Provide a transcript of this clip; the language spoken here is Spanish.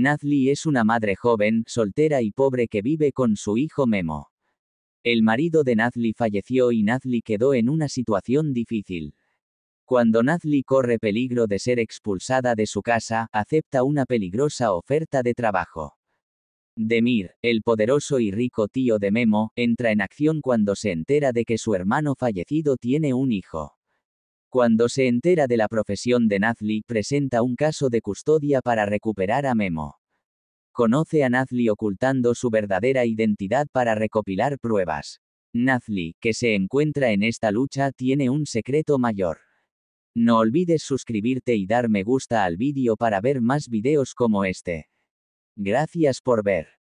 Nazli es una madre joven, soltera y pobre que vive con su hijo Memo. El marido de Nazli falleció y Nazli quedó en una situación difícil. Cuando Nazli corre peligro de ser expulsada de su casa, acepta una peligrosa oferta de trabajo. Demir, el poderoso y rico tío de Memo, entra en acción cuando se entera de que su hermano fallecido tiene un hijo. Cuando se entera de la profesión de Nazli, presenta un caso de custodia para recuperar a Memo. Conoce a Nazli ocultando su verdadera identidad para recopilar pruebas. Nazli, que se encuentra en esta lucha, tiene un secreto mayor. No olvides suscribirte y dar me gusta al vídeo para ver más videos como este. Gracias por ver.